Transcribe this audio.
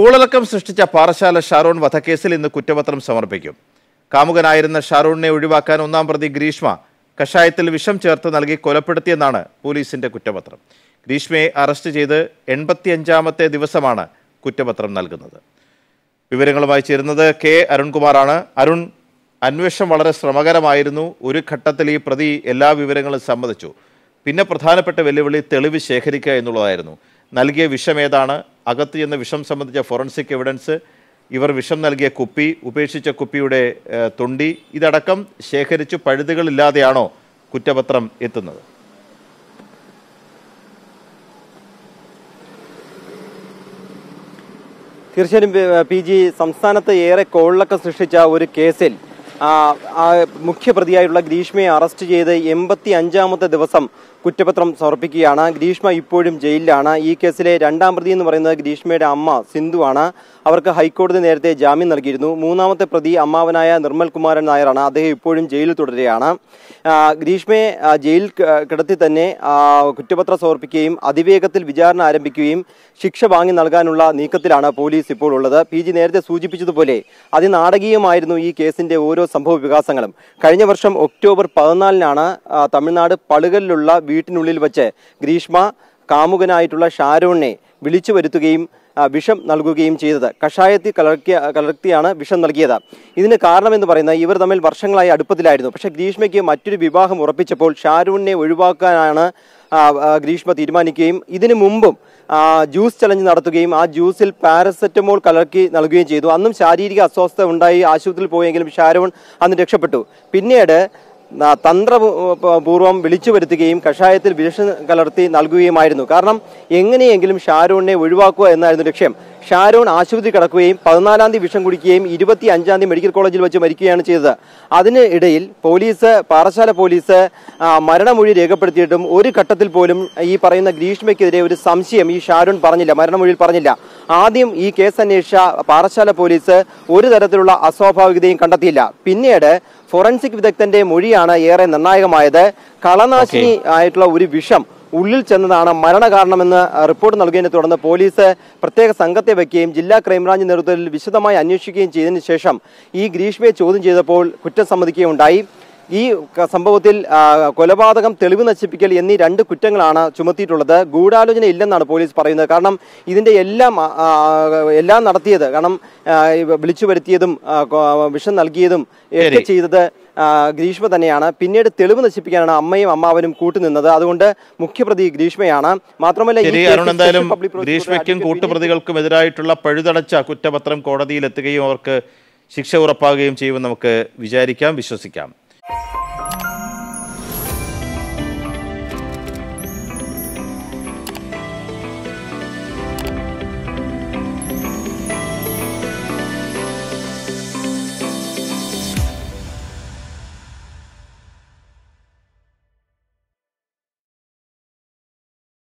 കൂളലക്കം സൃഷ്ടിച്ച പാറശാല ഷാരോൺ വധക്കേസിൽ ഇന്ന് കുറ്റപത്രം സമർപ്പിക്കും കാമുകനായിരുന്ന ഷാരോണിനെ ഒഴിവാക്കാൻ ഒന്നാം പ്രതി ഗ്രീഷ്മ കഷായത്തിൽ വിഷം ചേർത്ത് നൽകി കൊലപ്പെടുത്തിയെന്നാണ് പോലീസിന്റെ കുറ്റപത്രം ഗ്രീഷ്മയെ അറസ്റ്റ് ചെയ്ത് എൺപത്തിയഞ്ചാമത്തെ ദിവസമാണ് കുറ്റപത്രം നൽകുന്നത് വിവരങ്ങളുമായി ചേരുന്നത് കെ അരുൺകുമാറാണ് അരുൺ അന്വേഷണം വളരെ ശ്രമകരമായിരുന്നു ഒരു ഘട്ടത്തിൽ ഈ പ്രതി എല്ലാ വിവരങ്ങളും സമ്മതിച്ചു പിന്നെ പ്രധാനപ്പെട്ട വെല്ലുവിളി തെളിവ് ശേഖരിക്കുക എന്നുള്ളതായിരുന്നു നൽകിയ വിഷമേതാണ് അകത്ത് ചെന്ന വിഷം സംബന്ധിച്ച ഫോറൻസിക് എവിഡൻസ് ഇവർ വിഷം നൽകിയ കുപ്പി ഉപേക്ഷിച്ച കുപ്പിയുടെ തൊണ്ടി ഇതടക്കം ശേഖരിച്ച് പഴുതുകളില്ലാതെയാണോ കുറ്റപത്രം എത്തുന്നത് തീർച്ചയായും പി ജി സംസ്ഥാനത്ത് ഏറെ കോളിളക്കം സൃഷ്ടിച്ച ഒരു കേസിൽ മുഖ്യപ്രതിയായുള്ള ഗ്രീഷ്മയെ അറസ്റ്റ് ചെയ്ത് എൺപത്തി അഞ്ചാമത്തെ ദിവസം കുറ്റപത്രം സമർപ്പിക്കുകയാണ് ഗ്രീഷ്മ ഇപ്പോഴും ജയിലിലാണ് ഈ കേസിലെ രണ്ടാം പ്രതി എന്ന് പറയുന്നത് ഗ്രീഷ്മയുടെ അമ്മ സിന്ധുവാണ് അവർക്ക് ഹൈക്കോടതി നേരത്തെ ജാമ്യം നൽകിയിരുന്നു മൂന്നാമത്തെ പ്രതി അമ്മാവനായ നിർമ്മൽ കുമാരൻ നായരാണ് അദ്ദേഹം ഇപ്പോഴും ജയിലിൽ തുടരുകയാണ് ഗ്രീഷ്മയെ ജയിലിൽ കിടത്തി തന്നെ കുറ്റപത്രം സമർപ്പിക്കുകയും അതിവേഗത്തിൽ വിചാരണ ആരംഭിക്കുകയും ശിക്ഷ വാങ്ങി നൽകാനുള്ള നീക്കത്തിലാണ് പോലീസ് ഇപ്പോൾ ഉള്ളത് പി നേരത്തെ സൂചിപ്പിച്ചതുപോലെ അതിനാടകീയമായിരുന്നു ഈ കേസിന്റെ ഓരോ സംഭവ വികാസങ്ങളും കഴിഞ്ഞ വർഷം ഒക്ടോബർ പതിനാലിനാണ് തമിഴ്നാട് പളുകലിലുള്ള വീട്ടിനുള്ളിൽ വച്ച് ഗ്രീഷ്മ കാമുകനായിട്ടുള്ള ഷാരോണിനെ വിളിച്ചു വരുത്തുകയും വിഷം നൽകുകയും ചെയ്തത് കഷായത്തിൽ കലർക്കിയ കലർത്തിയാണ് വിഷം നൽകിയത് ഇതിന് കാരണമെന്ന് പറയുന്നത് ഇവർ തമ്മിൽ വർഷങ്ങളായി അടുപ്പത്തിലായിരുന്നു പക്ഷേ ഗ്രീഷ്മയ്ക്ക് മറ്റൊരു വിവാഹം ഉറപ്പിച്ചപ്പോൾ ഷാരൂണിനെ ഒഴിവാക്കാനാണ് ഗ്രീഷ്മ തീരുമാനിക്കുകയും ഇതിനു മുമ്പും ജ്യൂസ് ചലഞ്ച് നടത്തുകയും ആ ജ്യൂസിൽ പാരസെറ്റമോൾ കലർക്കി നൽകുകയും ചെയ്തു അന്നും ശാരീരിക അസ്വസ്ഥത ഉണ്ടായി ആശുപത്രിയിൽ പോയെങ്കിലും ഷാരോൺ അന്ന് രക്ഷപ്പെട്ടു പിന്നീട് തന്ത്രപൂർവ്വം വിളിച്ചു വരുത്തുകയും കഷായത്തിൽ വിഷം കലർത്തി നൽകുകയുമായിരുന്നു കാരണം എങ്ങനെയെങ്കിലും ഷാരൂണിനെ ഒഴിവാക്കുക എന്നായിരുന്നു ലക്ഷ്യം ഷാരൂൺ ആശുപത്രി കിടക്കുകയും പതിനാലാം തീയതി വിഷം കുടിക്കുകയും ഇരുപത്തി അഞ്ചാം തീയതി മെഡിക്കൽ കോളേജിൽ വെച്ച് മരിക്കുകയാണ് ചെയ്തത് അതിനിടയിൽ പോലീസ് പാറശാല പോലീസ് മരണമൊഴി രേഖപ്പെടുത്തിയിട്ടും ഒരു ഘട്ടത്തിൽ പോലും ഈ പറയുന്ന ഗ്രീഷ്മയ്ക്കെതിരെ ഒരു സംശയം ഈ ഷാരൂൺ പറഞ്ഞില്ല മരണമൊഴിയിൽ പറഞ്ഞില്ല ആദ്യം ഈ കേസ് അന്വേഷിച്ച പാറശാല പോലീസ് ഒരു തരത്തിലുള്ള അസ്വാഭാവികതയും കണ്ടെത്തിയില്ല പിന്നീട് ഫോറൻസിക് വിദഗ്ധന്റെ മൊഴിയാണ് ഏറെ നിർണായകമായത് കളനാശിനി ആയിട്ടുള്ള ഒരു വിഷം ഉള്ളിൽ ചെന്നതാണ് മരണകാരണമെന്ന് റിപ്പോർട്ട് നൽകിയതിനെ തുടർന്ന് പോലീസ് പ്രത്യേക സംഘത്തെ വയ്ക്കുകയും ജില്ലാ ക്രൈംബ്രാഞ്ച് നേതൃത്വത്തിൽ വിശദമായി അന്വേഷിക്കുകയും ചെയ്തതിനു ശേഷം ഈ ഗ്രീഷ്മയെ ചോദ്യം ചെയ്തപ്പോൾ കുറ്റം സമ്മതിക്കുകയുണ്ടായി ഈ സംഭവത്തിൽ കൊലപാതകം തെളിവ് നശിപ്പിക്കൽ എന്നീ രണ്ട് കുറ്റങ്ങളാണ് ചുമത്തിയിട്ടുള്ളത് ഗൂഢാലോചന ഇല്ലെന്നാണ് പോലീസ് പറയുന്നത് കാരണം ഇതിൻ്റെ എല്ലാം എല്ലാം നടത്തിയത് കാരണം വിളിച്ചു വരുത്തിയതും വിഷം നൽകിയതും ഒക്കെ ചെയ്തത് ഗ്രീഷ്മ തന്നെയാണ് പിന്നീട് തെളിവ് നശിപ്പിക്കാനാണ് അമ്മയും അമ്മാവനും കൂട്ടുനിന്നത് അതുകൊണ്ട് മുഖ്യപ്രതി ഗ്രീഷ്മയാണ് മാത്രമല്ല ഗ്രീഷ്മയ്ക്കും കൂട്ടുപ്രതികൾക്കും എതിരായിട്ടുള്ള പഴുതടച്ച കുറ്റപത്രം കോടതിയിൽ എത്തുകയും അവർക്ക് ശിക്ഷ ഉറപ്പാകുകയും ചെയ്യുമെന്ന് നമുക്ക് വിചാരിക്കാം വിശ്വസിക്കാം